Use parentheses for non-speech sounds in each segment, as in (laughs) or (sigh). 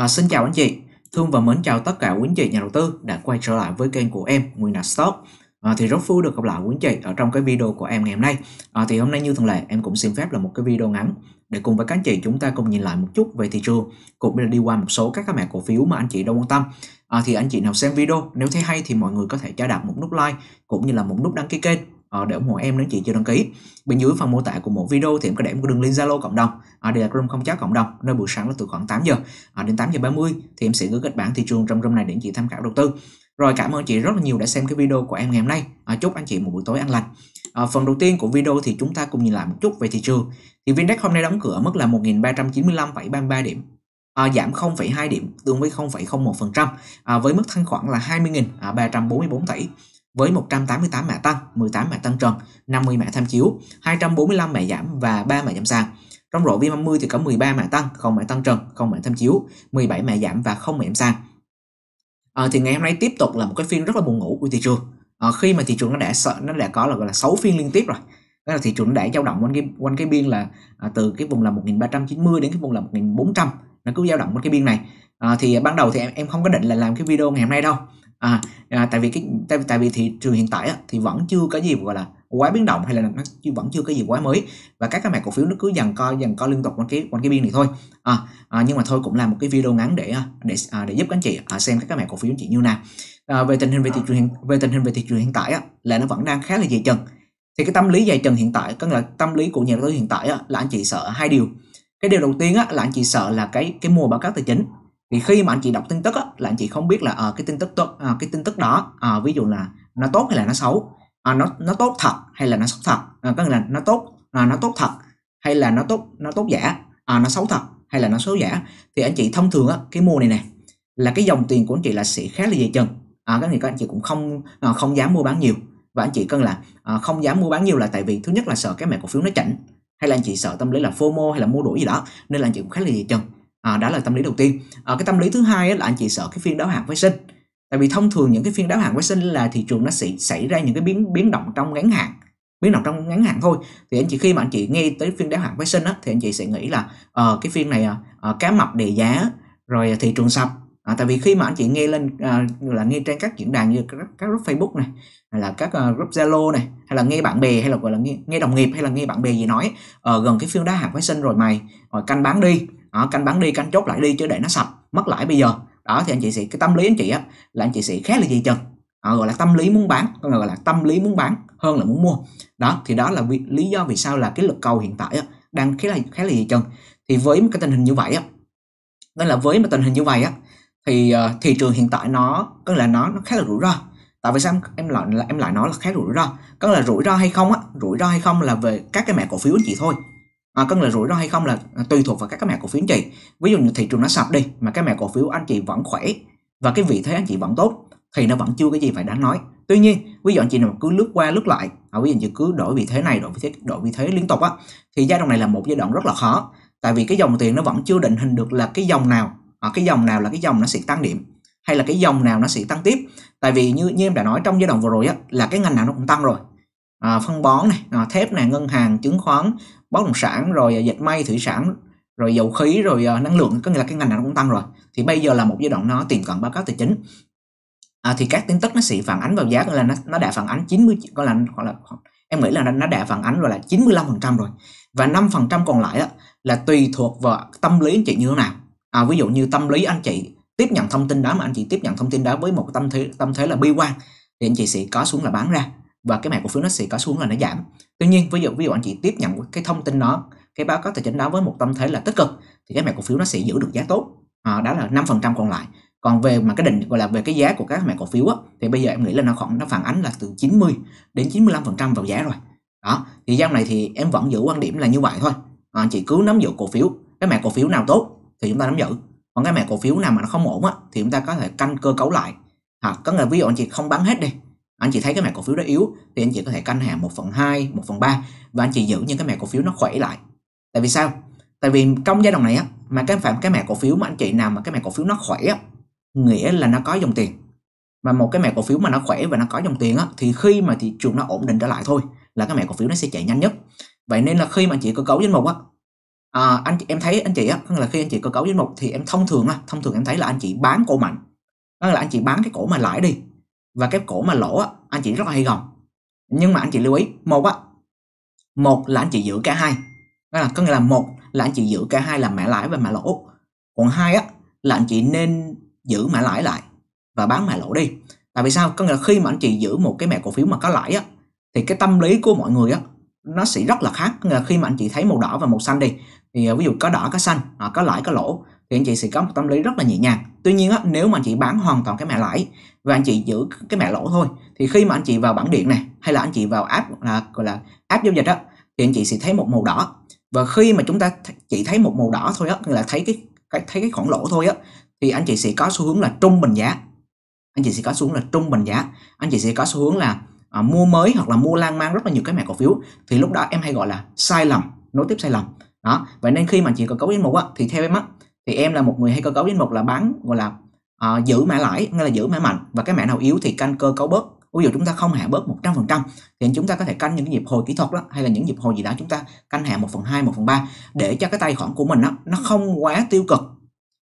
À, xin chào anh chị, thương và mến chào tất cả quý anh chị nhà đầu tư đã quay trở lại với kênh của em Nguyên Đạt Stock. À, thì rất vui được gặp lại quý anh chị ở trong cái video của em ngày hôm nay. À, thì hôm nay như thường lệ em cũng xin phép là một cái video ngắn để cùng với các anh chị chúng ta cùng nhìn lại một chút về thị trường cũng như là đi qua một số các cái mẹ cổ phiếu mà anh chị đang quan tâm. À, thì anh chị nào xem video nếu thấy hay thì mọi người có thể cho đặt một nút like cũng như là một nút đăng ký kênh Ờ, để ủng hộ em nếu chị chưa đăng ký bên dưới phần mô tả của mỗi video thì em có để một đường link zalo cộng đồng ờ, đây là room không chát cộng đồng nơi buổi sáng là từ khoảng 8 giờ ờ, đến 8 giờ 30 thì em sẽ gửi kịch bản thị trường trong room này để chị tham khảo đầu tư rồi cảm ơn chị rất là nhiều đã xem cái video của em ngày hôm nay chúc anh chị một buổi tối an lành à, phần đầu tiên của video thì chúng ta cùng nhìn lại một chút về thị trường thì VNDAX hôm nay đóng cửa ở mức là 1.395,33 điểm à, giảm 0,2 điểm tương với 0,01% à, với mức thanh khoản là 20.344 tỷ với 188 mã tăng, 18 mã tăng trần, 50 mã tham chiếu, 245 mã giảm và 3 mã giảm sàn. Trong rổ VN50 thì có 13 mã tăng, không mã tăng trần, không mã tham chiếu, 17 mã giảm và không mã giảm sàn. À, thì ngày hôm nay tiếp tục là một cái phiên rất là buồn ngủ của thị trường. À, khi mà thị trường nó đã sợ nó đã có là gọi là 6 phiên liên tiếp rồi. Đó là thị trường nó đã dao động quanh cái quanh cái biên là à, từ cái vùng là 1390 đến cái vùng là 1400 nó cứ dao động quanh cái biên này. À, thì ban đầu thì em em không có định là làm cái video ngày hôm nay đâu à, à tại vì cái tại, tại vì thị trường hiện tại á, thì vẫn chưa có gì gọi là quá biến động hay là nó chưa vẫn chưa có gì quá mới và các cái mã cổ phiếu nó cứ dần co dần co liên tục quanh cái quanh cái biên này thôi à, à, nhưng mà thôi cũng là một cái video ngắn để à, để à, để giúp các anh chị à, xem các cái mã cổ phiếu anh chị như nào à, về tình hình về thị trường về tình hình về thị trường hiện tại á, là nó vẫn đang khá là dày chừng thì cái tâm lý dày chừng hiện tại có là tâm lý của nhà đầu tư hiện tại á, là anh chị sợ hai điều cái điều đầu tiên á, là anh chị sợ là cái cái mùa báo cáo tài chính thì khi mà anh chị đọc tin tức á, là anh chị không biết là à, cái tin tức tốt à, cái tin tức đó à, ví dụ là nó tốt hay là nó xấu à, nó nó tốt thật hay là nó xấu thật à, có nghĩa là nó tốt à, nó tốt thật hay là nó tốt nó tốt giả à, nó xấu thật hay là nó xấu giả thì anh chị thông thường á, cái mua này nè là cái dòng tiền của anh chị là sẽ khá là dày chân à, các các anh chị cũng không à, không dám mua bán nhiều và anh chị cần là à, không dám mua bán nhiều là tại vì thứ nhất là sợ cái mẹ cổ phiếu nó chảnh hay là anh chị sợ tâm lý là fomo hay là mua đuổi gì đó nên là anh chị cũng khá là dày chân à, đó là tâm lý đầu tiên à, cái tâm lý thứ hai là anh chị sợ cái phiên đáo hạn phái sinh tại vì thông thường những cái phiên đáo hạn phái sinh là thị trường nó sẽ xảy ra những cái biến biến động trong ngắn hạn biến động trong ngắn hạn thôi thì anh chị khi mà anh chị nghe tới phiên đáo hạn phái sinh á, thì anh chị sẽ nghĩ là uh, cái phiên này uh, cá mập đề giá rồi thị trường sập à, tại vì khi mà anh chị nghe lên à, là nghe trên các diễn đàn như các, các group Facebook này hay là các uh, group Zalo này hay là nghe bạn bè hay là gọi là nghe, nghe đồng nghiệp hay là nghe bạn bè gì nói uh, gần cái phiên đáo hạn phái sinh rồi mày rồi canh bán đi đó, canh bán đi canh chốt lại đi chứ để nó sập mất lãi bây giờ đó thì anh chị sẽ cái tâm lý anh chị á là anh chị sẽ khá là gì chừng à, gọi là tâm lý muốn bán gọi là tâm lý muốn bán hơn là muốn mua đó thì đó là vì, lý do vì sao là cái lực cầu hiện tại á, đang khá là khá là gì chừng thì với cái tình hình như vậy á nên là với một tình hình như vậy á thì uh, thị trường hiện tại nó có là nó nó khá là rủi ro tại vì sao em, lại em lại nói là khá rủi ro có là rủi ro hay không á rủi ro hay không là về các cái mẹ cổ phiếu anh chị thôi à, cân lượng rủi ro hay không là à, tùy thuộc vào các cái mẹ cổ phiếu anh chị ví dụ như thị trường nó sập đi mà cái mẹ cổ phiếu anh chị vẫn khỏe và cái vị thế anh chị vẫn tốt thì nó vẫn chưa cái gì phải đáng nói tuy nhiên ví dụ anh chị nào cứ lướt qua lướt lại à, ví dụ chị cứ đổi vị thế này đổi vị thế đổi vị thế liên tục á thì giai đoạn này là một giai đoạn rất là khó tại vì cái dòng tiền nó vẫn chưa định hình được là cái dòng nào à, cái dòng nào là cái dòng nó sẽ tăng điểm hay là cái dòng nào nó sẽ tăng tiếp tại vì như như em đã nói trong giai đoạn vừa rồi á là cái ngành nào nó cũng tăng rồi à, phân bón này à, thép này ngân hàng chứng khoán bất động sản rồi à, dệt may thủy sản rồi dầu khí rồi à, năng lượng có nghĩa là cái ngành nào cũng tăng rồi thì bây giờ là một giai đoạn nó tiềm cận báo cáo tài chính à, thì các tin tức nó sẽ phản ánh vào giá là nó, nó đã phản ánh 90 gọi là gọi là em nghĩ là nó đã phản ánh rồi là 95% rồi và 5% còn lại đó, là tùy thuộc vào tâm lý anh chị như thế nào à, ví dụ như tâm lý anh chị tiếp nhận thông tin đó mà anh chị tiếp nhận thông tin đó với một tâm thế tâm thế là bi quan thì anh chị sẽ có xuống là bán ra và cái mảng cổ phiếu nó sẽ có xuống là nó giảm tuy nhiên ví dụ ví dụ anh chị tiếp nhận cái thông tin đó cái báo cáo tài chính đó với một tâm thế là tích cực thì cái mảng cổ phiếu nó sẽ giữ được giá tốt à, đó là 5% còn lại còn về mà cái định gọi là về cái giá của các mảng cổ phiếu á, thì bây giờ em nghĩ là nó khoảng nó phản ánh là từ 90 đến 95% vào giá rồi đó thì giao này thì em vẫn giữ quan điểm là như vậy thôi à, chị cứ nắm giữ cổ phiếu cái mảng cổ phiếu nào tốt thì chúng ta nắm giữ còn cái mảng cổ phiếu nào mà nó không ổn á, thì chúng ta có thể canh cơ cấu lại hoặc à, có người ví dụ anh chị không bán hết đi anh chị thấy cái mẻ cổ phiếu đó yếu thì anh chị có thể canh hàng 1 phần 2, 1 phần 3 và anh chị giữ những cái mẻ cổ phiếu nó khỏe lại tại vì sao tại vì trong giai đoạn này á mà cái phạm cái mẻ cổ phiếu mà anh chị nào mà cái mẻ cổ phiếu nó khỏe á, nghĩa là nó có dòng tiền mà một cái mẻ cổ phiếu mà nó khỏe và nó có dòng tiền á, thì khi mà thị trường nó ổn định trở lại thôi là cái mẻ cổ phiếu nó sẽ chạy nhanh nhất vậy nên là khi mà anh chị cơ cấu danh mục á à, anh em thấy anh chị á là khi anh chị cơ cấu danh mục thì em thông thường á thông thường em thấy là anh chị bán cổ mạnh đó là anh chị bán cái cổ mà lãi đi và kép cổ mà lỗ á, anh chị rất là hay gồng nhưng mà anh chị lưu ý một á một là anh chị giữ cả hai đó là có nghĩa là một là anh chị giữ cả hai là mã lãi và mã lỗ còn hai á là anh chị nên giữ mã lãi lại và bán mã lỗ đi tại vì sao có nghĩa là khi mà anh chị giữ một cái mẹ cổ phiếu mà có lãi á thì cái tâm lý của mọi người á nó sẽ rất là khác ờ, khi mà anh chị thấy màu đỏ và màu xanh đi thì ờ, ví dụ có đỏ có xanh ờ, có lãi có lỗ thì anh chị sẽ có một tâm lý rất là nhẹ nhàng tuy nhiên á, nếu mà anh chị bán hoàn toàn cái mẹ lãi và anh chị giữ cái mẹ lỗ thôi thì khi mà anh chị vào bảng điện này hay là anh chị vào app là gọi là app giao dịch á thì anh chị sẽ thấy một màu đỏ và khi mà chúng ta chỉ thấy một màu đỏ thôi á là thấy cái, cái thấy cái khoản lỗ thôi á thì anh chị sẽ có xu hướng là trung bình giá anh chị sẽ có xu hướng là trung bình giá anh chị sẽ có xu hướng là à, mua mới hoặc là mua lan man rất là nhiều cái mã cổ phiếu thì lúc đó em hay gọi là sai lầm nối tiếp sai lầm đó vậy nên khi mà chị cơ cấu danh mục á, thì theo em á thì em là một người hay cơ cấu danh mục là bán gọi là à, giữ mã lãi nghĩa là giữ mã mạnh và cái mã nào yếu thì canh cơ cấu bớt ví dụ chúng ta không hạ bớt 100% thì chúng ta có thể canh những nhịp hồi kỹ thuật đó hay là những nhịp hồi gì đó chúng ta canh hạ một phần hai một phần ba để cho cái tài khoản của mình á nó không quá tiêu cực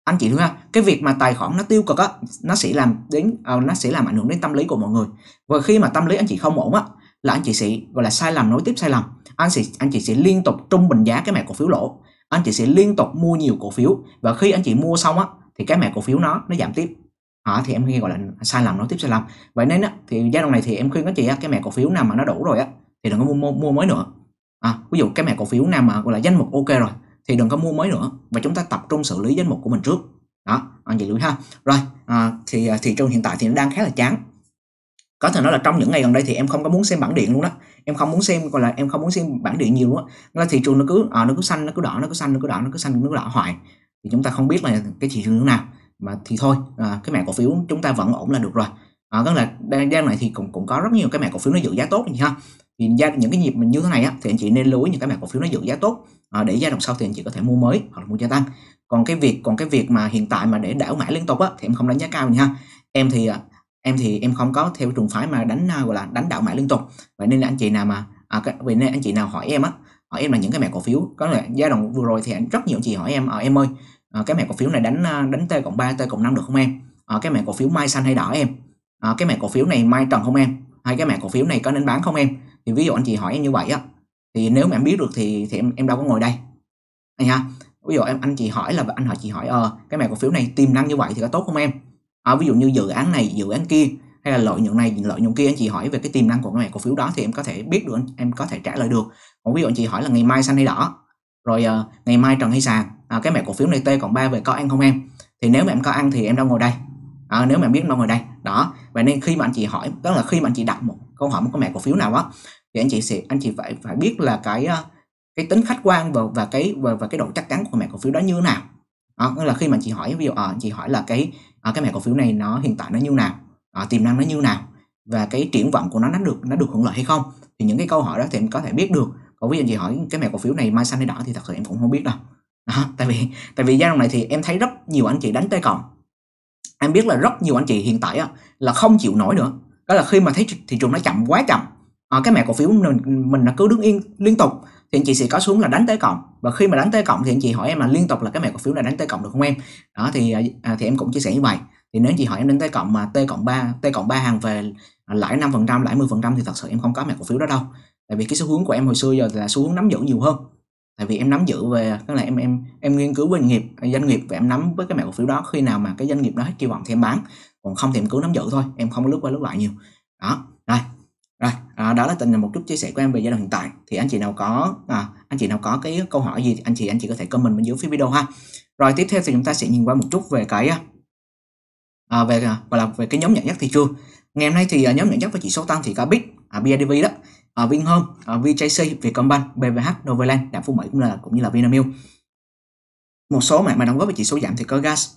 anh chị hiểu ha cái việc mà tài khoản nó tiêu cực á nó sẽ làm đến uh, nó sẽ làm ảnh hưởng đến tâm lý của mọi người và khi mà tâm lý anh chị không ổn á là anh chị sẽ gọi là sai lầm nối tiếp sai lầm anh chị anh chị sẽ liên tục trung bình giá cái mẹ cổ phiếu lỗ anh chị sẽ liên tục mua nhiều cổ phiếu và khi anh chị mua xong á thì cái mẹ cổ phiếu nó nó giảm tiếp à, thì em nghe gọi là sai lầm nối tiếp sai lầm vậy nên á thì giai đoạn này thì em khuyên các chị á cái mẹ cổ phiếu nào mà nó đủ rồi á thì đừng có mua mua, mua mới nữa à, ví dụ cái mẹ cổ phiếu nào mà gọi là danh mục ok rồi thì đừng có mua mới nữa và chúng ta tập trung xử lý danh mục của mình trước đó anh chị lưu ha rồi à, thì à, thị trường hiện tại thì nó đang khá là chán có thể nói là trong những ngày gần đây thì em không có muốn xem bảng điện luôn đó em không muốn xem gọi là em không muốn xem bảng điện nhiều luôn á là thị trường nó cứ à, nó cứ xanh nó cứ đỏ nó cứ xanh nó cứ đỏ nó cứ xanh nó cứ đỏ hoài thì chúng ta không biết là cái thị trường hướng nào mà thì thôi à, cái mảng cổ phiếu chúng ta vẫn ổn là được rồi à, tức là đang đang này thì cũng cũng có rất nhiều cái mảng cổ phiếu nó giữ giá tốt như ha thì ra những cái nhịp mình như thế này á, thì anh chị nên lưu ý những cái mã cổ phiếu nó giữ giá tốt à, để giai đoạn sau thì anh chị có thể mua mới hoặc là mua gia tăng còn cái việc còn cái việc mà hiện tại mà để đảo mã liên tục á, thì em không đánh giá cao nha em thì à, em thì em không có theo trường phái mà đánh à, gọi là đánh đảo mã liên tục vậy nên là anh chị nào mà à, vậy nên anh chị nào hỏi em á hỏi em là những cái mẹ cổ phiếu có là giai đoạn vừa rồi thì rất nhiều anh chị hỏi em ở ờ, à, em ơi à, cái mẹ cổ phiếu này đánh à, đánh t cộng 3 t cộng 5 được không em à, cái mẹ cổ phiếu mai xanh hay đỏ em à, cái mẹ cổ phiếu này mai trần không em hay cái mẹ cổ phiếu này có nên bán không em thì ví dụ anh chị hỏi em như vậy á thì nếu mà em biết được thì thì em em đâu có ngồi đây anh ha ví dụ em anh chị hỏi là anh hỏi chị hỏi ờ cái mẻ cổ phiếu này tiềm năng như vậy thì có tốt không em à, ví dụ như dự án này dự án kia hay là lợi nhuận này lợi nhuận kia anh chị hỏi về cái tiềm năng của cái mẻ cổ phiếu đó thì em có thể biết được em có thể trả lời được còn ví dụ anh chị hỏi là ngày mai xanh hay đỏ rồi uh, ngày mai trần hay sàn à, cái mẻ cổ phiếu này t còn ba về có ăn không em thì nếu mà em có ăn thì em đâu ngồi đây à, nếu mà biết mọi người đây đó vậy nên khi mà anh chị hỏi tức là khi mà anh chị đặt một câu hỏi một cái mẹ cổ phiếu nào á thì anh chị sẽ anh chị phải phải biết là cái ờ, cái tính khách quan và và cái và, và cái độ chắc chắn của mẹ cổ phiếu đó như thế nào đó à, là khi mà chị hỏi ví dụ à, chị hỏi là cái à, cái mẹ cổ phiếu này nó hiện tại nó như nào à, tiềm năng nó như nào và cái triển vọng của nó nó được nó được hưởng lợi hay không thì những cái câu hỏi đó thì em có thể biết được còn ví dụ chị hỏi cái mẹ cổ phiếu này mai xanh hay đỏ thì thật sự em cũng không biết đâu đó, tại vì tại vì giai đoạn này thì em thấy rất nhiều anh chị đánh tê cộng em biết là rất nhiều anh chị hiện tại là không chịu nổi nữa đó là khi mà thấy thị trường nó chậm quá chậm à, cái mẹ cổ phiếu mình mình là cứ đứng yên liên tục thì anh chị sẽ có xuống là đánh tới cộng và khi mà đánh tới cộng thì anh chị hỏi em là liên tục là cái mẹ cổ phiếu này đánh tới cộng được không em đó thì à, à thì em cũng chia sẻ như vậy thì nếu chị hỏi em đánh tới cộng mà t cộng ba t cộng ba hàng về lãi 5% lãi 10% thì thật sự em không có mẹ cổ phiếu đó đâu tại vì cái xu hướng của em hồi xưa giờ là xu hướng nắm giữ nhiều hơn tại vì em nắm giữ về tức là em em em nghiên cứu doanh nghiệp doanh nghiệp và em nắm với cái mã cổ phiếu đó khi nào mà cái doanh nghiệp đó hết kỳ vọng thì em bán còn không thì em cứ nắm giữ thôi em không lướt qua lướt lại nhiều đó rồi rồi à, đó là tình là một chút chia sẻ của em về giai đoạn hiện tại thì anh chị nào có à, anh chị nào có cái câu hỏi gì anh chị anh chị có thể comment bên dưới phía video ha rồi tiếp theo thì chúng ta sẽ nhìn qua một chút về cái à, về à, gọi là về cái nhóm nhận nhất thị trường ngày hôm nay thì à, nhóm nhận nhất với chỉ số tăng thì có bit à, bidv đó à, Vinhome, à, VJC, Vietcombank, BVH, Novaland, Đạm Phú Mỹ cũng là cũng như là Vinamilk. Một số mạng mà đóng góp về chỉ số giảm thì có Gas,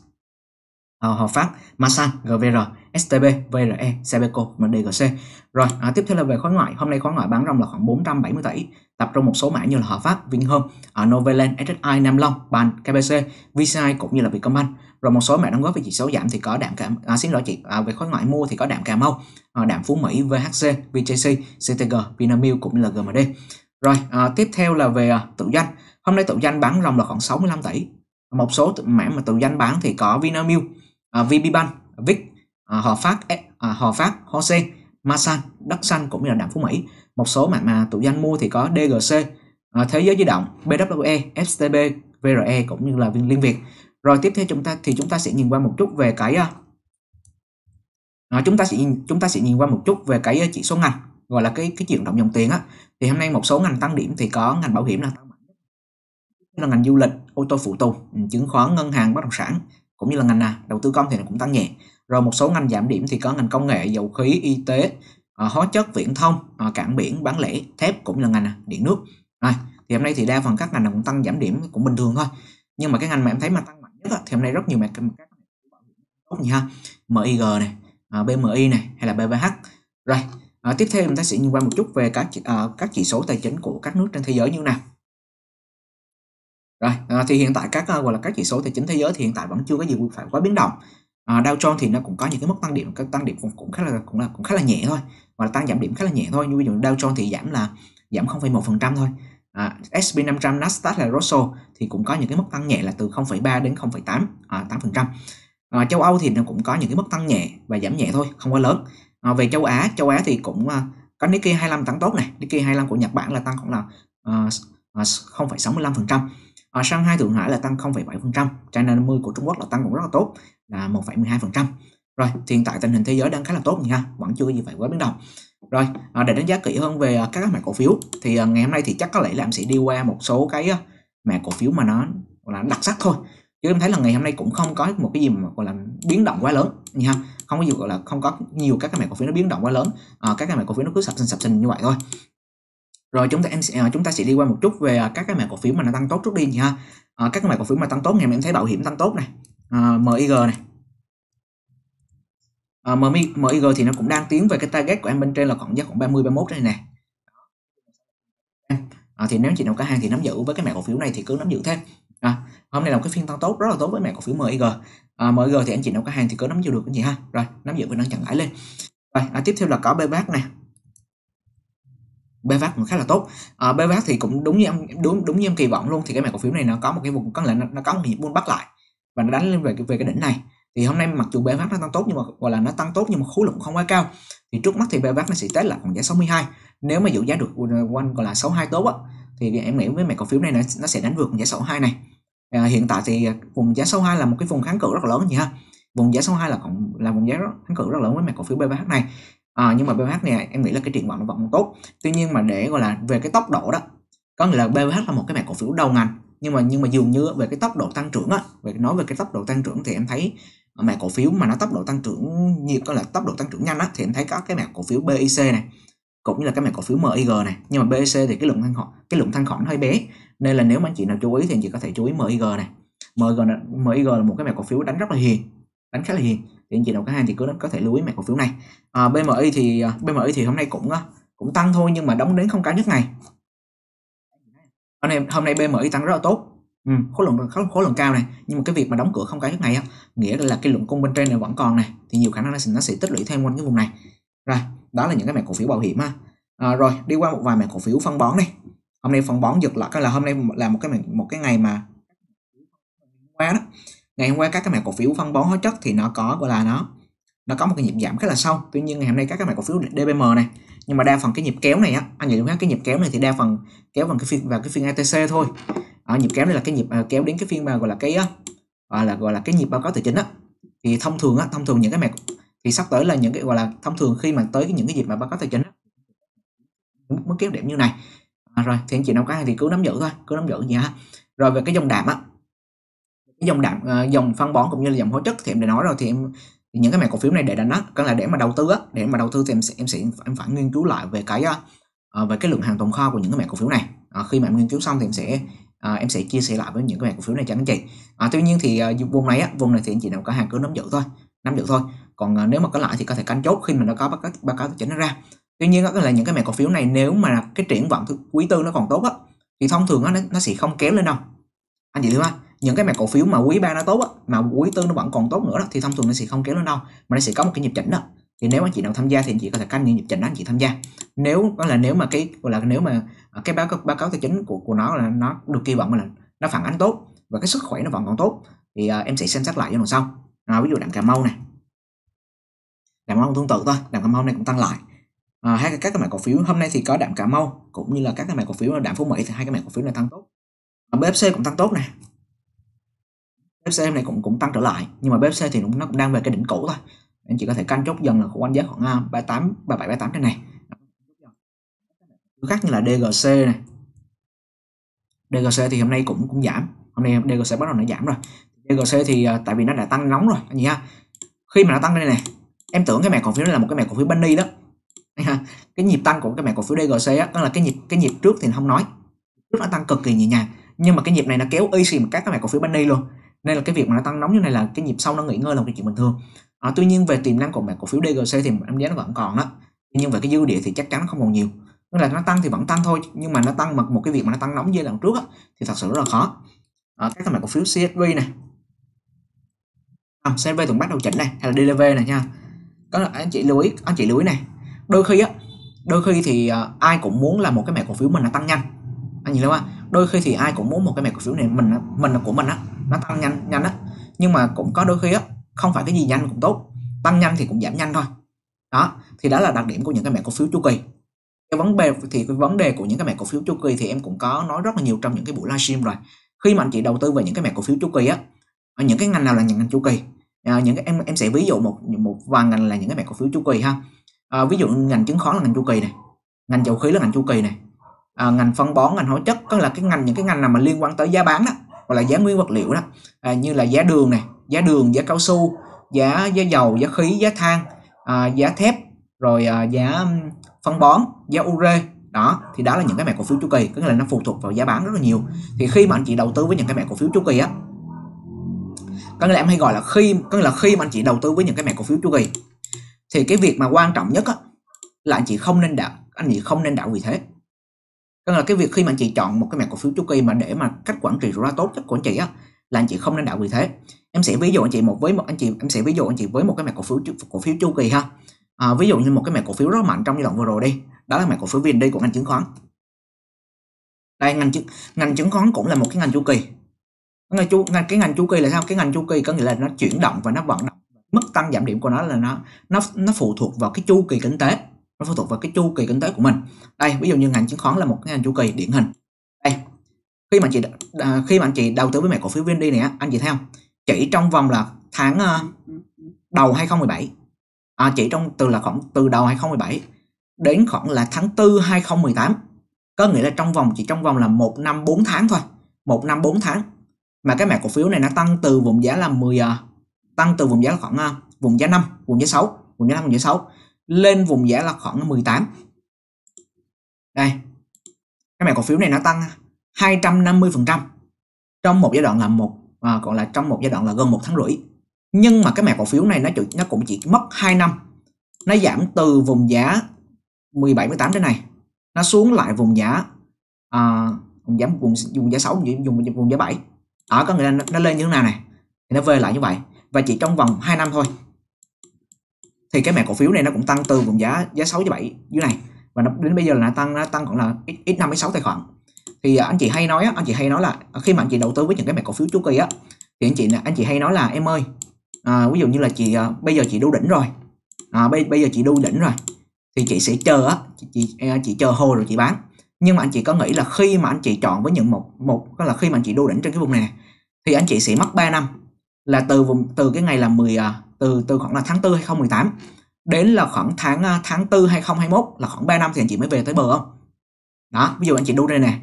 à, Hòa Phát, Masan, GVR, STB, VRE, Sabeco, MDGC. Rồi, à, tiếp theo là về khối ngoại. Hôm nay khối ngoại bán rong là khoảng 470 tỷ, tập trung một số mã như là Hòa Phát, Vinhome, à, ờ, Novaland, SSI, Nam Long, Ban, KBC, VCI cũng như là Vietcombank rồi một số mã đóng góp về chỉ số giảm thì có đạm cà à, xin lỗi chị à, về khối ngoại mua thì có đạm cà mau à, đạm phú mỹ vhc vjc ctg vinamilk cũng như là gmd rồi à, tiếp theo là về à, tự doanh hôm nay tự doanh bán ròng là khoảng 65 tỷ một số mã mà tự doanh bán thì có vinamilk à, vbbank vic à, hòa phát à, hòa phát hose masan đất xanh cũng như là đạm phú mỹ một số mã mà tự doanh mua thì có dgc à, thế giới di động bwe stb vre cũng như là liên việt rồi tiếp theo chúng ta thì chúng ta sẽ nhìn qua một chút về cái à, à chúng ta sẽ chúng ta sẽ nhìn qua một chút về cái à, chỉ số ngành gọi là cái cái chuyển động dòng tiền á thì hôm nay một số ngành tăng điểm thì có ngành bảo hiểm là tăng mạnh là ngành du lịch ô tô phụ tùng ừ, chứng khoán ngân hàng bất động sản cũng như là ngành nào đầu tư công thì nó cũng tăng nhẹ rồi một số ngành giảm điểm thì có ngành công nghệ dầu khí y tế à, hóa chất viễn thông cảng biển bán lẻ thép cũng như là ngành điện nước rồi thì hôm nay thì đa phần các ngành nào cũng tăng giảm điểm cũng bình thường thôi nhưng mà cái ngành mà em thấy mà tăng nhất thì hôm nay rất nhiều mặt các tốt nhỉ ha MIG này à, BMI này hay là BVH rồi à, tiếp theo chúng ta sẽ nhìn qua một chút về các à, các chỉ số tài chính của các nước trên thế giới như nào rồi à, thì hiện tại các à, gọi là các chỉ số tài chính thế giới thì hiện tại vẫn chưa có gì phải quá biến động à, Dow Jones thì nó cũng có những cái mức tăng điểm các tăng điểm cũng, cũng khá là cũng là cũng khá là nhẹ thôi và tăng giảm điểm khá là nhẹ thôi như ví dụ Dow Jones thì giảm là giảm 0,1 phần trăm thôi à, SP500 Nasdaq hay Russell thì cũng có những cái mức tăng nhẹ là từ 0,3 đến 0,8 à, 8%. À, châu Âu thì nó cũng có những cái mức tăng nhẹ và giảm nhẹ thôi, không quá lớn. À, về châu Á, châu Á thì cũng à, có Nikkei 25 tăng tốt này, Nikkei 25 của Nhật Bản là tăng khoảng là à, 0,65%. À, Ở à, Shanghai Thượng Hải là tăng 0,7%, China 50 của Trung Quốc là tăng cũng rất là tốt là 1,12%. Rồi, hiện tại tình hình thế giới đang khá là tốt nha, vẫn chưa có gì phải quá biến động. Rồi, à, để đánh giá kỹ hơn về à, các mã cổ phiếu thì à, ngày hôm nay thì chắc có lẽ là em sẽ đi qua một số cái mã cổ phiếu mà nó là đặc sắc thôi. Chứ em thấy là ngày hôm nay cũng không có một cái gì mà gọi là biến động quá lớn nha. Không có gì gọi là không có nhiều các cái mã cổ phiếu nó biến động quá lớn. À, các cái mã cổ phiếu nó cứ sập sình sập sình như vậy thôi. Rồi chúng ta em sẽ, chúng ta sẽ đi qua một chút về các cái mã cổ phiếu mà nó tăng tốt trước đi nha. À, các cái mã cổ phiếu mà tăng tốt ngày hôm nay em thấy bảo hiểm tăng tốt này, à, MIG này, uh, MIG, MIG thì nó cũng đang tiến về cái target của em bên trên là khoảng giá khoảng 30 31 đây nè à, thì nếu chị nào có hàng thì nắm giữ với cái mã cổ phiếu này thì cứ nắm giữ thêm à, hôm nay là một cái phiên tăng tốt rất là tốt với mã cổ phiếu MIG à, ờ, MIG thì anh chị nào có hàng thì cứ nắm giữ được anh chị ha rồi nắm giữ và nó chặn lãi lên rồi à, tiếp theo là có BVAC này BVAC cũng khá là tốt à, BVAC thì cũng đúng như em đúng đúng như em kỳ vọng luôn thì cái mã cổ phiếu này nó có một cái vùng có là nó, nó có một nhịp bull bắt lại và nó đánh lên về về cái đỉnh này thì hôm nay mặc dù BVH nó tăng tốt nhưng mà gọi là nó tăng tốt nhưng mà khối lượng không quá cao thì trước mắt thì BVH nó sẽ test lại khoảng giá 62 nếu mà giữ giá được ờ, quanh gọi là 62 tốt á thì em nghĩ với mẹ cổ phiếu này nó sẽ đánh vượt giá 62 này à, hiện tại thì ờ, vùng giá 62 là một cái vùng kháng cự rất lớn gì ha vùng giá 62 là cộng là vùng giá rất, kháng cự rất lớn với mẹ cổ phiếu BVH này à, nhưng mà BVH này em nghĩ là cái triển vọng nó vẫn tốt tuy nhiên mà để gọi là về cái tốc độ đó có nghĩa là BVH là một cái mẹ cổ phiếu đầu ngành nhưng mà nhưng mà dường như về cái tốc độ tăng trưởng á về nói về cái tốc độ tăng trưởng thì em thấy mã cổ phiếu mà nó tốc độ tăng trưởng như có là tốc độ tăng trưởng nhanh á thì em thấy có cái mã cổ phiếu BIC này cũng như là cái mã cổ phiếu MIG này nhưng mà BIC thì cái lượng thanh khoản cái lượng thanh khoản hơi bé nên là nếu mà anh chị nào chú ý thì anh chị có thể chú ý MIG này MIG là, MIG là một cái mã cổ phiếu đánh rất là hiền đánh khá là hiền thì anh chị nào có hàng thì cứ có thể lưu ý mã cổ phiếu này à, BMI thì à, BMI thì hôm nay cũng à, cũng tăng thôi nhưng mà đóng đến không cao nhất ngày hôm nay hôm nay BMI tăng rất là tốt Ừ, khối lượng khối, khối lượng cao này nhưng mà cái việc mà đóng cửa không cái ngày á nghĩa là cái lượng cung bên trên này vẫn còn này thì nhiều khả năng nó sẽ, nó sẽ tích lũy thêm quanh cái vùng này rồi đó là những cái mảng cổ phiếu bảo hiểm ha à, ờ, rồi đi qua một vài mảng cổ phiếu phân bón đi hôm nay phân bón giật lại cái là hôm nay là một cái một cái ngày mà qua đó ngày hôm qua các cái mảng cổ phiếu phân bón hóa chất thì nó có gọi là nó nó có một cái nhịp giảm khá là sâu tuy nhiên ngày hôm nay các cái mảng cổ phiếu DBM này nhưng mà đa phần cái nhịp kéo này á anh nhìn thấy cái nhịp kéo này thì đa phần kéo bằng cái phiên vào cái phiên ATC thôi à, nhịp kéo đây là cái nhịp à, kéo đến cái phiên mà gọi là cái à, là gọi là cái nhịp báo cáo tài chính á thì thông thường á thông thường những cái mẹ thì sắp tới là những cái gọi là thông thường khi mà tới những cái dịp mà báo cáo tài chính á, mức kéo điểm như này à, rồi thì anh chị nào có thì cứ nắm giữ thôi cứ nắm giữ gì ha rồi về cái dòng đạm á cái dòng đạm uh, dòng phân bón cũng như là dòng hóa chất thì em đã nói rồi thì em thì những cái mẻ cổ phiếu này để đánh á cần là để mà đầu tư á để mà đầu tư thì em sẽ em sẽ em phải nghiên cứu lại về cái uh, về cái lượng hàng tồn kho của những cái mẻ cổ phiếu này à, khi mà em nghiên cứu xong thì em sẽ à, em sẽ chia sẻ lại với những cái mã cổ phiếu này cho anh chị à, tuy nhiên thì à, vùng này á, vùng này thì anh chị nào có hàng cứ nắm giữ thôi nắm giữ thôi còn à, nếu mà có lãi thì có thể canh chốt khi mà nó có báo cáo, báo cáo chỉnh nó ra tuy nhiên đó là những cái mã cổ phiếu này nếu mà cái triển vọng quý tư nó còn tốt á, thì thông thường á, nó, nó sẽ không kéo lên đâu anh chị hiểu không những cái mã cổ phiếu mà quý ba nó tốt á, mà quý tư nó vẫn còn tốt nữa đó, thì thông thường nó sẽ không kéo lên đâu mà nó sẽ có một cái nhịp chỉnh đó thì nếu anh chị nào tham gia thì anh chị có thể canh những nhịp chỉnh đó anh chị tham gia nếu đó là nếu mà cái gọi là nếu mà cái báo cáo, báo cáo tài chính của của nó là nó được kỳ vọng là nó phản ánh tốt và cái sức khỏe nó vẫn còn tốt thì à, em sẽ xem xét lại cho lần sau à, ví dụ đạm cà mau này đạm cà mau tương tự thôi đạm cà mau này cũng tăng lại à, hai các cái mã cổ phiếu hôm nay thì có đạm cà mau cũng như là các cái mã cổ phiếu là đạm phú mỹ thì hai cái mã cổ phiếu này tăng tốt à, bfc cũng tăng tốt này bfc này cũng cũng tăng trở lại nhưng mà bfc thì nó cũng đang về cái đỉnh cũ thôi em chỉ có thể canh chốt dần là khoảng giá khoảng à, ba tám ba bảy ba tám trên này khác như là DGC này DGC thì hôm nay cũng cũng giảm hôm nay DGC bắt đầu nó giảm rồi DGC thì à, tại vì nó đã tăng nóng rồi anh chị ha khi mà nó tăng lên này em tưởng cái mẹ cổ phiếu này là một cái mẹ cổ phiếu penny đó cái nhịp tăng của cái mẹ cổ phiếu DGC á, tức là cái nhịp cái nhịp trước thì không nói trước nó tăng cực kỳ nhẹ nhàng nhưng mà cái nhịp này nó kéo y xì một các cái mẹ cổ phiếu penny luôn nên là cái việc mà nó tăng nóng như này là cái nhịp sau nó nghỉ ngơi là một cái chuyện bình thường à, tuy nhiên về tiềm năng của mẹ cổ phiếu DGC thì em giá nó vẫn còn đó nhưng về cái dư địa thì chắc chắn không còn nhiều nên là nó tăng thì vẫn tăng thôi nhưng mà nó tăng bằng một cái việc mà nó tăng nóng như lần trước á, thì thật sự rất là khó ở các cái mã cổ phiếu CSV này à, CSV cũng bắt đầu chỉnh này hay là DLV này nha có anh chị lưu ý anh chị lưu ý này đôi khi á đôi khi thì ờ, ai cũng muốn là một cái mẹ cổ phiếu mình nó tăng nhanh anh nhìn thấy không đôi khi thì ai cũng muốn một cái mẹ cổ phiếu này mình mình là của mình á nó tăng nhanh nhanh á nhưng mà cũng có đôi khi á không phải cái gì nhanh cũng tốt tăng nhanh thì cũng giảm nhanh thôi đó thì đó là đặc điểm của những cái mẹ cổ phiếu chu kỳ cái vấn đề thì cái vấn đề của những cái mẻ cổ phiếu chu kỳ thì em cũng có nói rất là nhiều trong những cái buổi livestream rồi khi mà anh chị đầu tư về những cái mẻ cổ phiếu chu kỳ á ở những cái ngành nào là những ngành chu kỳ à, những cái em em sẽ ví dụ một một vài ngành là những cái mẻ cổ phiếu chu kỳ ha à, ví dụ ngành chứng khoán là ngành chu kỳ này ngành dầu khí là ngành chu kỳ này à, ngành phân bón ngành hóa chất có là cái ngành những cái ngành nào mà liên quan tới giá bán đó hoặc là giá nguyên vật liệu đó à, như là giá đường này giá đường giá cao su giá giá dầu giá khí giá than à, giá thép rồi à, giá phân bón giá ure đó thì đó là những cái mẹ cổ phiếu chu kỳ có nghĩa là nó phụ thuộc vào giá bán rất là nhiều thì khi mà anh chị đầu tư với những cái mẹ cổ phiếu chu kỳ á có nghĩa là em hay gọi là khi có nghĩa là khi mà anh chị đầu tư với những cái mẹ cổ phiếu chu kỳ thì cái việc mà quan trọng nhất á, là anh chị không nên đạo anh chị không nên đạo vì thế có nghĩa là cái việc khi mà anh chị chọn một cái mẹ cổ phiếu chu kỳ mà để mà cách quản trị rủi ro tốt nhất của anh chị á là anh chị không nên đạo vì thế em sẽ ví dụ anh chị một với một anh chị em sẽ ví dụ anh chị với một cái mẹ cổ phiếu cổ phiếu chu kỳ ha à, ví dụ như một cái mẻ cổ phiếu rất mạnh trong giai đoạn vừa rồi đi đó là mẻ cổ phiếu VN đi của ngành chứng khoán đây ngành chứng ngành chứng khoán cũng là một cái ngành chu kỳ ngành chu ngành cái ngành chu kỳ là sao cái ngành chu kỳ có nghĩa là nó chuyển động và nó vận động mức tăng giảm điểm của nó là nó nó nó phụ thuộc vào cái chu kỳ kinh tế nó phụ thuộc vào cái chu kỳ kinh tế của mình đây ví dụ như ngành chứng khoán là một cái ngành chu kỳ điển hình đây khi mà chị à, khi mà anh chị đầu tư với mẹ cổ phiếu VND này anh chị theo? chỉ trong vòng là tháng uh, đầu 2017 à, chỉ trong từ là khoảng từ đầu 2017 đến khoảng là tháng 4 2018 có nghĩa là trong vòng chỉ trong vòng là một năm 4 tháng thôi một năm 4 tháng mà cái mã cổ phiếu này nó tăng từ vùng giá là 10 à, tăng từ vùng giá là khoảng à, vùng giá 5 vùng giá 6 vùng giá 5 vùng giá 6 lên vùng giá là khoảng 18 đây cái mã cổ phiếu này nó tăng 250 phần trăm trong một giai đoạn là một à, còn là trong một giai đoạn là gần một tháng rưỡi nhưng mà cái mã cổ phiếu này nó chủ, nó cũng chỉ mất 2 năm nó giảm từ vùng giá 17 18 thế này nó xuống lại vùng giá à, vùng giá vùng, vùng giá 6 vùng, vùng giá 7 đó có nghĩa là nó, nó lên như thế nào này thì nó về lại như vậy và chỉ trong vòng 2 năm thôi thì cái mẹ cổ phiếu này nó cũng tăng từ vùng giá giá 6 cho 7 dưới này và nó đến bây giờ là nó tăng nó tăng còn là ít ít năm sáu tài khoản thì à, anh chị hay nói anh chị hay nói là khi mà anh chị đầu tư với những cái mẹ cổ phiếu chu kỳ á thì anh chị anh chị hay nói là em ơi à, ví dụ như là chị à, bây giờ chị đu đỉnh rồi à, bây, bây giờ chị đu đỉnh rồi thì chị sẽ chờ á chị, chị, à, chị chờ hồi rồi chị bán nhưng mà anh chị có nghĩ là khi mà anh chị chọn với những một một đó là khi mà anh chị đu đỉnh trên cái vùng này, này thì anh chị sẽ mất 3 năm là từ vùng từ cái ngày là 10 à, từ từ khoảng là tháng 4 2018 đến là khoảng tháng à, tháng 4 2021 là khoảng 3 năm thì anh chị mới về tới bờ không đó ví dụ anh chị đu đây nè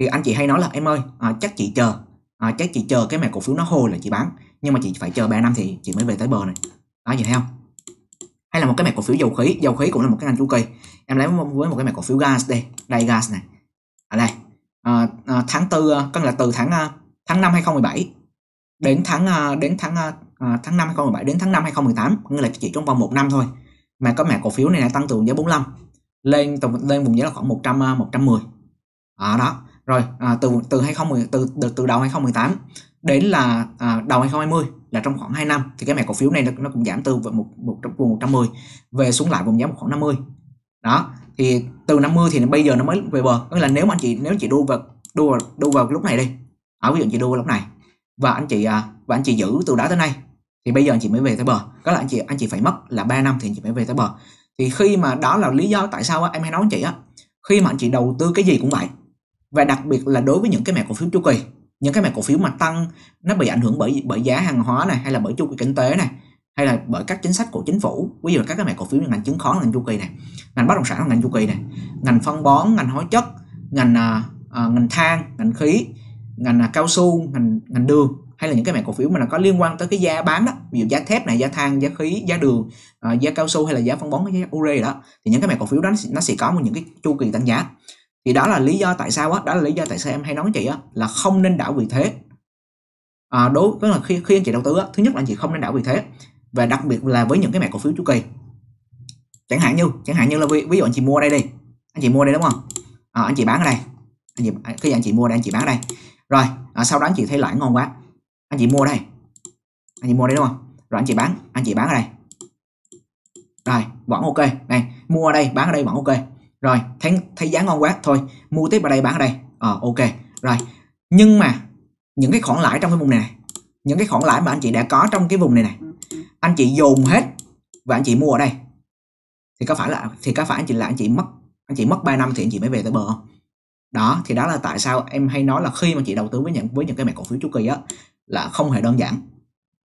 thì anh chị hay nói là em ơi à, chắc chị chờ à, chắc chị chờ cái mẹ cổ phiếu nó hồi là chị bán nhưng mà chị phải chờ 3 năm thì chị mới về tới bờ này đó chị thấy không hay là một cái mẻ cổ phiếu dầu khí dầu khí cũng là một cái ngành chu kỳ em lấy với một cái mẻ cổ phiếu gas đây đây gas này ở đây à, à, tháng tư tức ờ, là từ tháng tháng 5 2017 đến tháng đến tháng à, tháng 5 2017 đến tháng 5 2018 nghĩa là chỉ trong vòng một năm thôi mà có mẻ cổ phiếu này là tăng từ vùng giá 45 lên từ lên vùng giá là khoảng 100 110 à, đó rồi à, từ từ 2010 từ, từ từ đầu 2018 đến là à, đầu 2020 là trong khoảng 2 năm thì cái mẹ cổ phiếu này nó, nó cũng giảm từ một, một, một vùng 110 về xuống lại vùng giá khoảng 50 đó thì từ 50 thì bây giờ nó mới về bờ tức là nếu mà anh chị nếu anh chị đua vào đua vào, đu vào lúc này đi ở à, ví dụ anh chị đua vào lúc này và anh chị à, và anh chị giữ từ đó tới nay thì bây giờ anh chị mới về tới bờ đó là anh chị anh chị phải mất là 3 năm thì anh chị mới về tới bờ thì khi mà đó là lý do tại sao em hay nói anh chị á khi mà anh chị đầu tư cái gì cũng vậy và đặc biệt là đối với những cái mẹ cổ phiếu chu kỳ những cái mã cổ phiếu mà tăng nó bị ảnh hưởng bởi bởi giá hàng hóa này hay là bởi chu kỳ kinh tế này hay là bởi các chính sách của chính phủ ví dụ là các cái mã cổ phiếu như ngành chứng khoán ngành chu kỳ này ngành bất động sản ngành chu kỳ này ngành phân bón ngành hóa chất ngành uh, ngành than ngành khí ngành uh, cao su ngành ngành đường hay là những cái mã cổ phiếu mà nó có liên quan tới cái giá bán đó ví dụ giá thép này giá than giá khí giá đường uh, giá cao su hay là giá phân bón giá ure đó thì những cái mã cổ phiếu đó nó sẽ có một những cái chu kỳ tăng giá thì đó là lý do tại sao á đó, đó là lý do tại sao em hay nói với chị á là không nên đảo vị thế à, đối với là khi khi anh chị đầu tư á thứ nhất là anh chị không nên đảo vị thế và đặc biệt là với những cái mẹ cổ phiếu chu kỳ chẳng hạn như chẳng hạn như là ví, ví dụ anh chị mua đây đi anh chị mua đây đúng không à, anh chị bán ở đây anh chị, khi anh chị mua đây anh chị bán ở đây rồi à, sau đó anh chị thấy lãi ngon quá anh chị mua đây anh chị mua đây đúng không rồi anh chị bán anh chị bán ở đây rồi vẫn ok này mua ở đây bán ở đây vẫn ok rồi thấy thấy giá ngon quá thôi mua tiếp ở đây bán ở đây ờ ok rồi nhưng mà những cái khoản lãi trong cái vùng này, này những cái khoản lãi mà anh chị đã có trong cái vùng này này anh chị dồn hết và anh chị mua ở đây thì có phải là thì có phải anh chị là anh chị mất anh chị mất 3 năm thì anh chị mới về tới bờ không đó thì đó là tại sao em hay nói là khi mà chị đầu tư với những với những cái mẻ cổ phiếu chu kỳ á là không hề đơn giản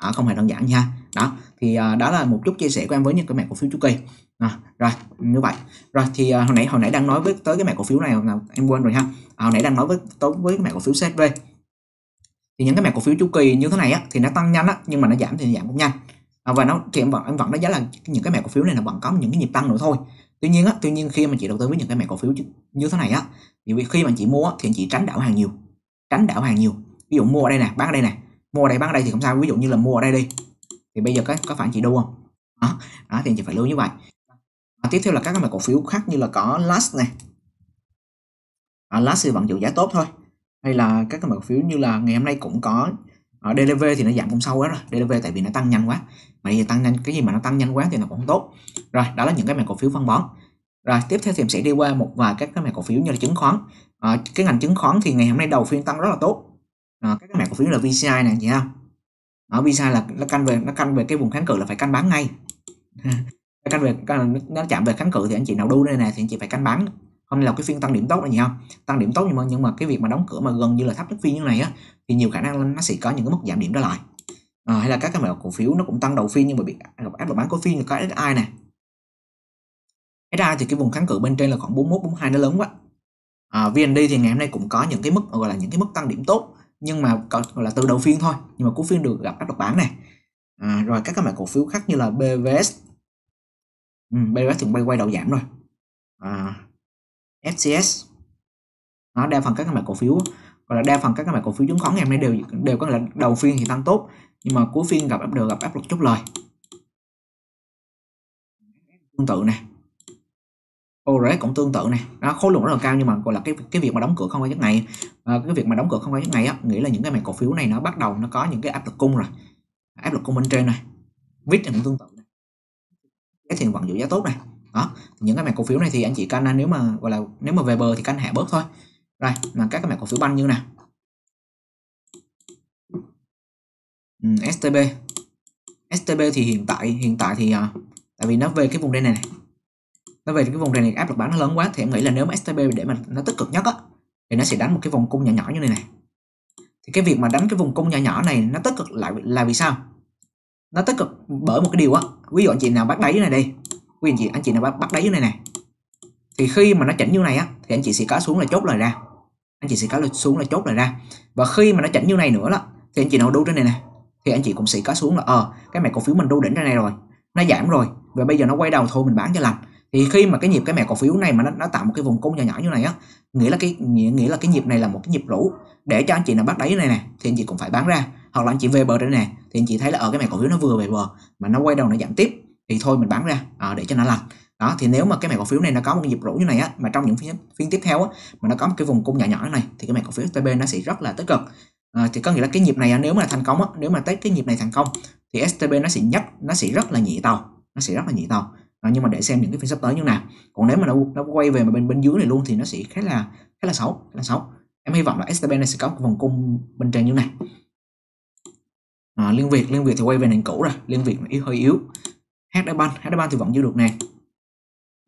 à, không hề đơn giản nha đó thì à, đó là một chút chia sẻ của em với những cái mảng cổ phiếu chu kỳ à, rồi như vậy rồi thì à, hồi nãy hồi nãy đang nói với tới cái mảng cổ phiếu này là em quên rồi ha à, hồi nãy đang nói với tới với cái mảng cổ phiếu CSV thì những cái mảng cổ phiếu chu kỳ như thế này á thì nó tăng nhanh á nhưng mà nó giảm thì nó giảm cũng nhanh à, và nó thì em vẫn em vẫn đánh giá là những cái mảng cổ phiếu này là vẫn có những cái nhịp tăng nữa thôi tuy nhiên á tuy nhiên khi mà chị đầu tư với những cái mảng cổ phiếu như thế này á thì khi mà chị mua thì chị tránh đảo hàng nhiều tránh đảo hàng nhiều ví dụ mua ở đây nè bán ở đây nè mua ở đây bán ở đây thì không sao ví dụ như là mua ở đây đi thì bây giờ có, có phải chị đu không đó, đó thì chị phải lưu như vậy và tiếp theo là các loại cổ phiếu khác như là có last này à, last thì vẫn giữ giá tốt thôi hay là các loại cổ phiếu như là ngày hôm nay cũng có ở ờ, DLV thì nó giảm cũng sâu quá rồi DLV tại vì nó tăng nhanh quá mà giờ tăng nhanh cái gì mà nó tăng nhanh quá thì nó cũng không tốt rồi đó là những cái mảng cổ phiếu phân bón rồi tiếp theo thì em sẽ đi qua một vài các cái mảng cổ phiếu như là chứng khoán à, cái ngành chứng khoán thì ngày hôm nay đầu phiên tăng rất là tốt à, các cái mảng cổ phiếu là VCI này nhỉ không ở VCI là nó căn về nó căn về cái vùng kháng cự là phải canh bán ngay (laughs) nó căn về nó chạm về kháng cự thì anh chị nào đu đây này thì anh chị phải canh bán hôm nay là cái phiên tăng điểm tốt này nhỉ không tăng điểm tốt nhưng mà nhưng mà cái việc mà đóng cửa mà gần như là thấp nhất phiên như này á thì nhiều khả năng nó sẽ có những cái mức giảm điểm đó lại à, hay là các cái mảng cổ phiếu nó cũng tăng đầu phiên nhưng mà bị gặp áp lực bán cổ phiên là có SI này SI thì cái vùng kháng cự bên trên là khoảng 41 42 nó lớn quá à, ờ, VND thì ngày hôm nay cũng có những cái mức gọi là những cái mức tăng điểm tốt nhưng mà gọi là từ đầu phiên thôi nhưng mà cuối phiên được gặp các độc bản này à, rồi các cái mã cổ phiếu khác như là BVS ừ, BVS thì bay quay đầu giảm rồi à, FCS nó đa phần các cái mã cổ phiếu gọi là đa phần các cái mã cổ phiếu chứng khoán ngày hôm nay đều đều có là đầu phiên thì tăng tốt nhưng mà cuối phiên gặp áp được gặp áp lực chút lời tương tự này ORS cũng tương tự này đó khối lượng rất là cao nhưng mà gọi là cái cái việc mà đóng cửa không có giấc ngày à, cái việc mà đóng cửa không có giấc ngày á nghĩa là những cái mảng cổ phiếu này nó bắt đầu nó có những cái áp lực cung rồi áp lực cung bên trên này vít thì cũng tương tự này cái thiền vận giữ giá tốt này đó những cái mảng cổ phiếu này thì anh chị canh nếu mà gọi là nếu mà về bờ thì canh hạ bớt thôi rồi mà các cái mảng cổ phiếu banh như nè ừ, STB STB thì hiện tại hiện tại thì ờ, tại vì nó về cái vùng đây này, này nó về cái vùng này, áp lực bán nó lớn quá thì em nghĩ là nếu mà STB để mà nó tích cực nhất á thì nó sẽ đánh một cái vùng cung nhỏ nhỏ như này này thì cái việc mà đánh cái vùng cung nhỏ nhỏ này nó tích cực lại là vì sao nó tích cực bởi một cái điều á ví dụ anh chị nào bắt đáy như này đi quý anh chị anh chị nào bắt bắt đáy như này này thì khi mà nó chỉnh như này á thì anh chị sẽ cá xuống là chốt lời ra anh chị sẽ cá xuống là chốt lời ra và khi mà nó chỉnh như này nữa đó thì anh chị nào đu trên này này thì anh chị cũng sẽ cá xuống là ờ cái mày cổ phiếu mình đu đỉnh trên này rồi nó giảm rồi và bây giờ nó quay đầu thôi mình bán cho lành thì khi mà cái nhịp cái mẻ cổ phiếu này mà nó, nó tạo một cái vùng cung nhỏ nhỏ như này á nghĩa là cái nghĩa, nghĩa là cái nhịp này là một cái nhịp rũ để cho anh chị nào bắt đáy này nè thì anh chị cũng phải bán ra hoặc là anh chị về bờ đây nè thì anh chị thấy là ở ờ, cái mẻ cổ phiếu nó vừa về bờ mà nó quay đầu nó giảm tiếp thì thôi mình bán ra à, để cho nó lành đó thì nếu mà cái mẻ cổ phiếu này nó có một nhịp rũ như này á mà trong những phiên, phiên tiếp theo á mà nó có một cái vùng cung nhỏ nhỏ này thì cái mẻ cổ phiếu TB nó sẽ rất là tích cực à, thì có nghĩa là cái nhịp này nếu mà thành công á nếu mà tới cái nhịp này thành công thì STB nó sẽ nhấc nó sẽ rất là nhị tàu nó sẽ rất là nhị tàu à, nhưng mà để xem những cái phiên sắp tới như nào còn nếu mà nó nó quay về mà bên bên dưới này luôn thì nó sẽ khá là khá là xấu khá là xấu em hy vọng là STB này sẽ có một vòng cung bên trên như này à, liên việt liên việt thì quay về nền cũ rồi liên việt yếu hơi yếu HD ban HD ban thì vẫn giữ được nè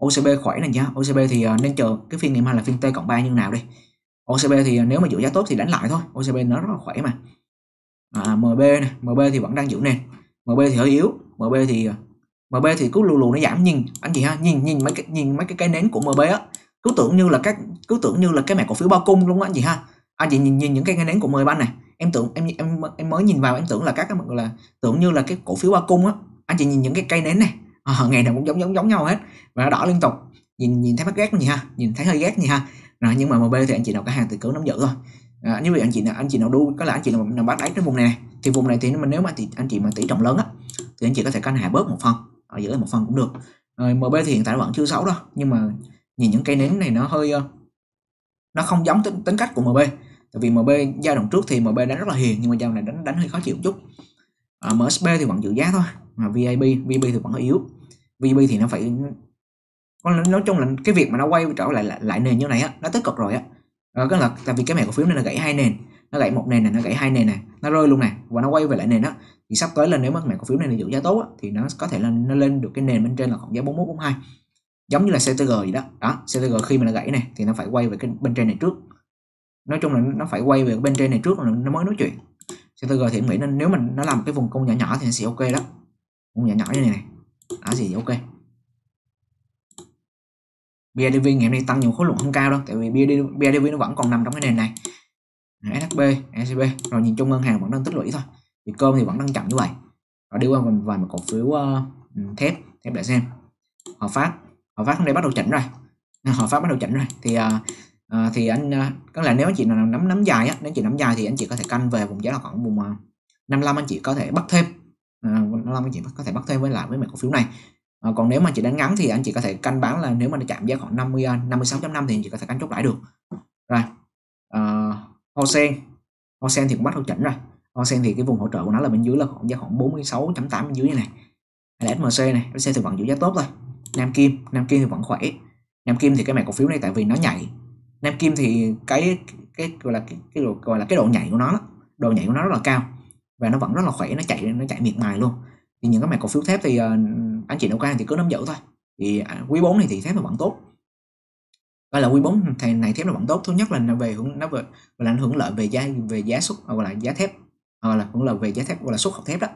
OCB khỏe này nhá OCB thì à, nên chờ cái phiên ngày mai là phiên T cộng 3 như nào đi. OCB thì à, nếu mà giữ giá tốt thì đánh lại thôi OCB nó rất là khỏe mà à, MB này MB thì vẫn đang giữ nè MB thì hơi yếu MB thì à, MB thì cứ lù lù nó giảm nhìn anh chị ha nhìn nhìn mấy cái nhìn mấy cái cây nến của MB á cứ tưởng như là các cứ tưởng như là cái mẹ cổ phiếu bao cung luôn á anh chị ha anh chị nhìn nhìn những cái nến của MB này em tưởng em em em mới nhìn vào em tưởng là các cái là tưởng như là cái cổ phiếu bao cung á anh chị nhìn những cái cây nến này à, ngày nào cũng giống giống giống nhau hết và đỏ liên tục nhìn nhìn thấy mắt ghét gì ha nhìn thấy hơi ghét gì ha rồi nhưng mà MB thì anh chị nào có hàng thì cứ nắm giữ thôi à, như vậy anh chị nào anh chị nào đu có là anh chị nào, nào bắt đáy cái vùng này thì vùng này thì nếu mà nếu mà thì anh chị mà tỷ trọng lớn á thì anh chị có thể canh hạ bớt một phần họ giữ một phần cũng được rồi MB thì hiện tại vẫn chưa xấu đâu nhưng mà nhìn những cây nến này nó hơi ờ, nó không giống tính, tính cách của MB tại vì MB giai đoạn trước thì MB đánh rất là hiền nhưng mà giai đoạn này đánh đánh hơi khó chịu một chút à, ờ, MSB thì vẫn giữ giá thôi mà VIB VB thì vẫn hơi yếu VB thì nó phải nói chung là cái việc mà nó quay trở lại lại, lại nền như này á nó tích cực rồi á à, cái là tại vì cái mẹ cổ phiếu này nó gãy hai nền nó gãy một nền này nó gãy hai nền này nó rơi luôn này và nó quay về lại nền đó thì sắp tới là nếu mà mảng cổ phiếu này giữ giá tốt á, thì nó có thể là nó lên được cái nền bên trên là khoảng giá 41 42 giống như là CTG gì đó đó CTG khi mà nó gãy này thì nó phải quay về cái bên trên này trước nói chung là nó phải quay về bên trên này trước nó mới nói chuyện CTG thì em nghĩ nên nếu mình nó làm cái vùng cung nhỏ nhỏ thì sẽ ok đó vùng nhỏ nhỏ như này này đó gì ok BIDV ngày hôm nay tăng nhiều khối lượng không cao đâu tại vì BIDV nó vẫn còn nằm trong cái nền này SHB, ECB rồi nhìn chung ngân hàng vẫn đang tích lũy thôi thì cơm thì vẫn đang chậm như vậy và đi qua một vài một cổ phiếu uh, thép thép để xem họ phát họ phát hôm nay bắt đầu chỉnh rồi họ (laughs) phát bắt đầu chỉnh rồi thì uh, uh, thì anh uh, có lẽ nếu anh chị nào nắm nắm dài á nếu chị nắm dài thì anh chị có thể canh về vùng giá là khoảng vùng uh, 55 anh chị có thể bắt thêm uh, 55 anh chị có thể bắt thêm với lại với mẹ cổ phiếu này uh, còn nếu mà chị đánh ngắn thì anh chị có thể canh bán là nếu mà nó chạm giá khoảng 50 56.5 thì anh chị có thể canh chốt lại được rồi uh, hoa sen hoa sen thì cũng bắt đầu chỉnh rồi onsen thì cái vùng hỗ trợ của nó là bên dưới là khoảng giá khoảng 46.8 bên dưới như này hay là smc này smc thì vẫn giữ giá tốt thôi nam kim nam kim thì vẫn khỏe nam kim thì cái mảng cổ phiếu này tại vì nó nhảy nam kim thì cái cái gọi là cái, cái gọi là cái độ nhảy của nó độ nhảy của nó rất là cao và nó vẫn rất là khỏe nó chạy nó chạy miệt mài luôn thì những cái mảng cổ phiếu thép thì ờ, anh chị đầu quan thì cứ nắm giữ thôi thì à, quý 4 này thì thép nó vẫn tốt gọi là quý 4 thằng này thép nó vẫn tốt thứ nhất là nó về hướng nó về là ảnh hưởng lợi về giá về giá xuất à, gọi là giá thép à, là cũng là về giá thép gọi là xuất khẩu thép đó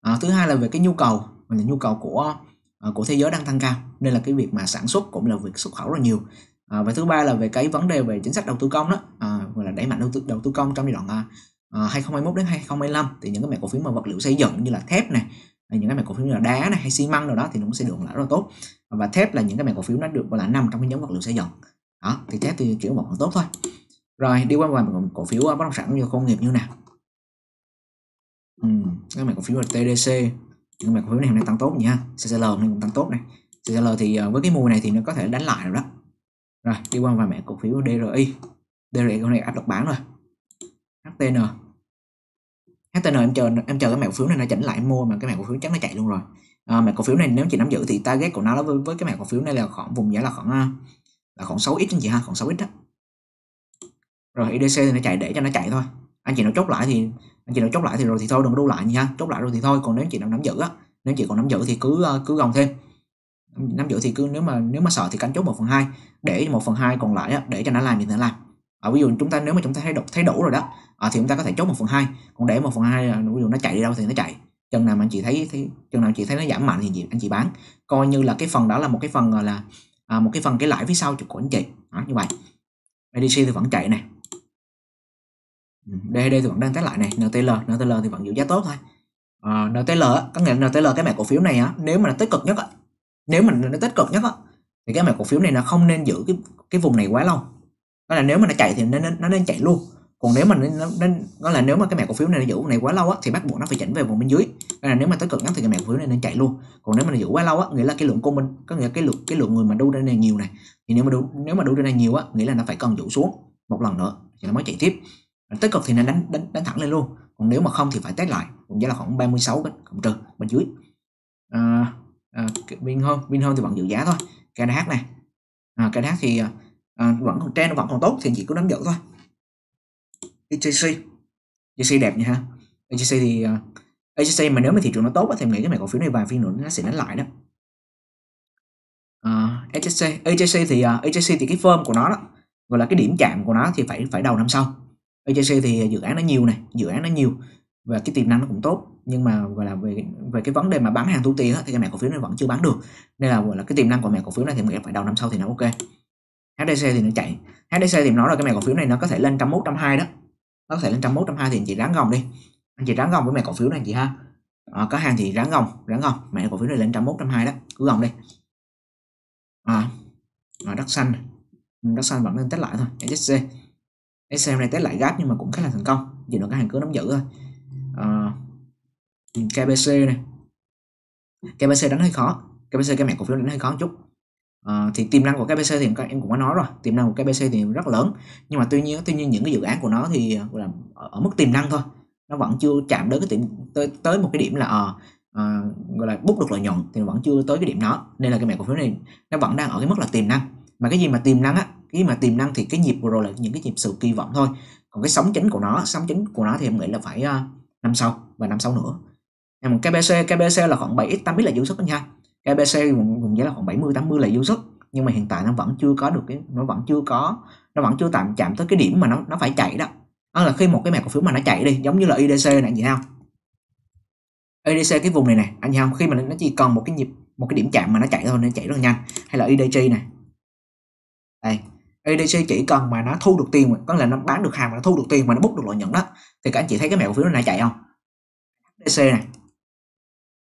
à, thứ hai là về cái nhu cầu mình là nhu cầu của ờ, của thế giới đang tăng cao nên là cái việc mà sản xuất cũng là việc xuất khẩu rất nhiều à, và thứ ba là về cái vấn đề về chính sách đầu tư công đó à, gọi là đẩy mạnh đầu tư đầu tư công trong giai đoạn à, 2021 đến 2025 thì những cái mảng cổ phiếu mà vật liệu xây dựng như là thép này những cái mẻ cổ phiếu như là đá này hay xi măng nào đó thì nó cũng sẽ được là rất là tốt và thép là những cái mẻ cổ phiếu nó được gọi là nằm trong cái nhóm vật liệu xây dựng đó thì thép thì chuyển một tốt thôi rồi đi qua vài cổ phiếu bất động sản như công nghiệp như nào ừ. các mảng cổ phiếu là TDC những mảng cổ phiếu này hôm nay tăng tốt nhỉ ha CCL hôm nay cũng tăng tốt này CCL thì ờ, với cái mùa này thì nó có thể đánh lại rồi đó rồi đi qua vài mảng cổ phiếu DRI DRI hôm nay áp lực bán rồi HTN HTN em chờ em chờ cái mảng cổ phiếu này nó chỉnh lại mua mà cái mảng cổ phiếu chắc nó chạy luôn rồi à, ờ, mảng cổ phiếu này nếu chị nắm giữ thì target của nó với, với cái mảng cổ phiếu này là khoảng vùng giá là khoảng ờ, là khoảng 6 ít anh chị ha khoảng 6 ít đó rồi IDC thì nó chạy để cho nó chạy thôi anh chị nào chốt lại thì anh chị nào chốt lại thì rồi thì thôi đừng đu lại nha chốt lại rồi thì thôi còn nếu anh chị nào nắm giữ á nếu chị còn nắm giữ thì cứ ờ, cứ gồng thêm nắm giữ thì cứ nếu mà nếu mà sợ thì canh chốt 1 phần hai để một phần hai còn lại á, để cho nó làm thì nó làm à, ví dụ chúng ta nếu mà chúng ta thấy đủ, thấy đủ rồi đó à, thì chúng ta có thể chốt 1 phần hai còn để 1 phần hai ví dụ nó chạy đi đâu thì nó chạy chừng nào mà anh chị thấy, thấy chừng nào chị thấy nó giảm mạnh thì chị, anh chị bán coi như là cái phần đó là một cái phần là à, một cái phần cái lãi phía sau của anh chị à, như vậy ADC thì vẫn chạy này đây ừ, thì vẫn đang test lại này NTL NTL thì vẫn giữ giá tốt thôi à, ờ, NTL có nghĩa là NTL cái mã cổ phiếu này á nếu mà nó tích cực nhất á nếu mà nó tích cực nhất á thì cái mã cổ phiếu này nó không nên giữ cái cái vùng này quá lâu đó là nếu mà nó chạy thì nó nên, nó nên chạy luôn còn nếu mà nó nên đó là nếu mà cái mã cổ phiếu này nó giữ này quá lâu á thì bắt buộc nó phải chỉnh về vùng bên dưới đó là nếu mà tới cực nhất thì cái mã cổ phiếu này nên chạy luôn còn nếu mà nó giữ quá lâu á nghĩa là cái lượng cung minh, có nghĩa cái lượng cái lượng người mà đu trên này nhiều này thì nếu mà đu nếu mà đu trên này nhiều á nghĩa là nó phải cần giữ xuống một lần nữa thì nó mới chạy tiếp tất tích cực thì nên đánh đánh đánh thẳng lên luôn còn nếu mà không thì phải test lại cũng giá là khoảng 36 bên cộng trừ bên dưới à, à hơn Vinhome hơn thì vẫn giữ giá thôi KNH này à, KNH thì à, à, vẫn còn trend vẫn còn tốt thì chỉ có nắm giữ thôi ETC ETC đẹp nha ha ETC thì uh, à, ETC mà nếu mà thị trường nó tốt thì nghĩ cái mẻ cổ phiếu này vài phiên nữa nó sẽ đánh lại đó uh, ETC ETC thì uh, ETC thì cái form của nó đó gọi là cái điểm chạm của nó thì phải phải đầu năm sau AJC thì dự án nó nhiều này dự án nó nhiều và cái tiềm năng nó cũng tốt nhưng mà gọi là về về cái vấn đề mà bán hàng thu tiền thì cái mẹ cổ phiếu này vẫn chưa bán được nên là gọi là cái tiềm năng của mẹ cổ phiếu này thì mình phải đầu năm sau thì nó ok HDC thì nó chạy HDC thì nói là cái mẹ cổ phiếu này nó có thể lên trăm mốt trăm hai đó nó có thể lên trăm mốt trăm hai thì anh chị ráng gồng đi anh chị ráng gồng với mẹ cổ phiếu này anh chị ha à, có hàng thì ráng gồng ráng gồng mẹ cổ phiếu này lên trăm mốt trăm hai đó cứ gồng đi à, đất xanh đất xanh vẫn nên test lại thôi HDC SM này test lại gap nhưng mà cũng khá là thành công vì nó cái hàng cứ nắm giữ thôi à, ờ, KBC này KBC đánh hơi khó KBC cái mẹ cổ phiếu đánh hơi khó một chút à, thì tiềm năng của KBC thì em cũng có nói rồi tiềm năng của KBC thì rất lớn nhưng mà tuy nhiên tuy nhiên những cái dự án của nó thì là ở mức tiềm năng thôi nó vẫn chưa chạm đến cái tiệm tới tới một cái điểm là à, à, gọi là bút được lợi nhuận thì vẫn chưa tới cái điểm đó nên là cái mẹ cổ phiếu này nó vẫn đang ở cái mức là tiềm năng mà cái gì mà tiềm năng á khi mà tiềm năng thì cái nhịp vừa rồi là những cái nhịp sự kỳ vọng thôi còn cái sóng chính của nó sóng chính của nó thì em nghĩ là phải à, năm sau và năm sau nữa em KBC KBC là khoảng 7 x 8 biết là dư sức anh ha KBC vùng, giá là khoảng 70 80 là dư sức nhưng mà hiện tại nó vẫn chưa có được cái nó vẫn chưa có nó vẫn chưa tạm chạm tới cái điểm mà nó nó phải chạy đó đó là khi một cái mẹ cổ phiếu mà nó chạy đi giống như là IDC này gì không IDC cái vùng này nè anh không khi mà nó chỉ còn một cái nhịp một cái điểm chạm mà nó chạy thôi nó chạy rất là nhanh hay là IDG này đây adc chỉ cần mà nó thu được tiền có là nó bán được hàng mà nó thu được tiền mà nó bút được lợi nhuận đó thì các anh chị thấy cái mẹ cổ phiếu này chạy không DC này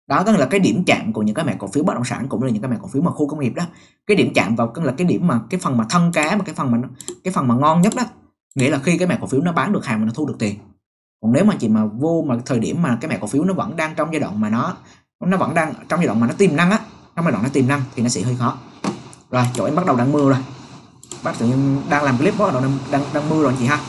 đó tức là cái điểm chạm của những cái mẹ cổ phiếu bất động sản cũng là những cái mẹ cổ phiếu mà khu công nghiệp đó cái điểm chạm vào tức là cái điểm mà cái phần mà thân cá mà cái phần mà nó, cái phần mà ngon nhất đó nghĩa là khi cái mẹ cổ phiếu nó bán được hàng mà nó thu được tiền còn nếu mà chị mà vô mà thời điểm mà cái mẹ cổ phiếu nó vẫn đang trong giai đoạn mà nó nó vẫn đang trong giai đoạn mà nó tiềm năng á trong giai đoạn nó tiềm năng thì nó sẽ hơi khó rồi chỗ em bắt đầu đang mưa rồi bác tự đang làm clip quá rồi đang, đang, đang mưa rồi anh chị ha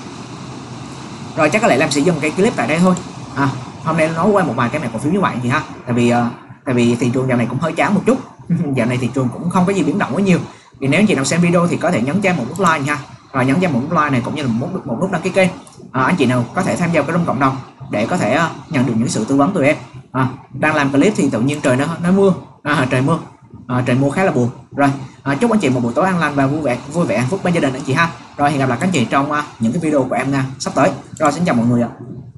rồi chắc có lẽ làm sẽ dừng cái clip tại đây thôi à, hôm nay nói qua một vài cái này cổ phiếu như vậy thì ha tại vì ờ, tại vì thị trường dạo này cũng hơi chán một chút (laughs) dạo này thị trường cũng không có gì biến động quá nhiều thì nếu anh chị nào xem video thì có thể nhấn cho em một nút like nha rồi nhấn cho em một nút like này cũng như là một, nút một nút đăng ký kênh à, anh chị nào có thể tham gia cái trong cộng đồng để có thể ờ, nhận được những sự tư vấn từ em à, đang làm clip thì tự nhiên trời nó nó mưa à, trời mưa à, trời mưa khá là buồn rồi à, chúc anh chị một buổi tối an lành và vui vẻ vui vẻ hạnh phúc bên gia đình anh chị ha rồi hẹn gặp lại các anh chị trong uh, những cái video của em nha à, sắp tới rồi xin chào mọi người ạ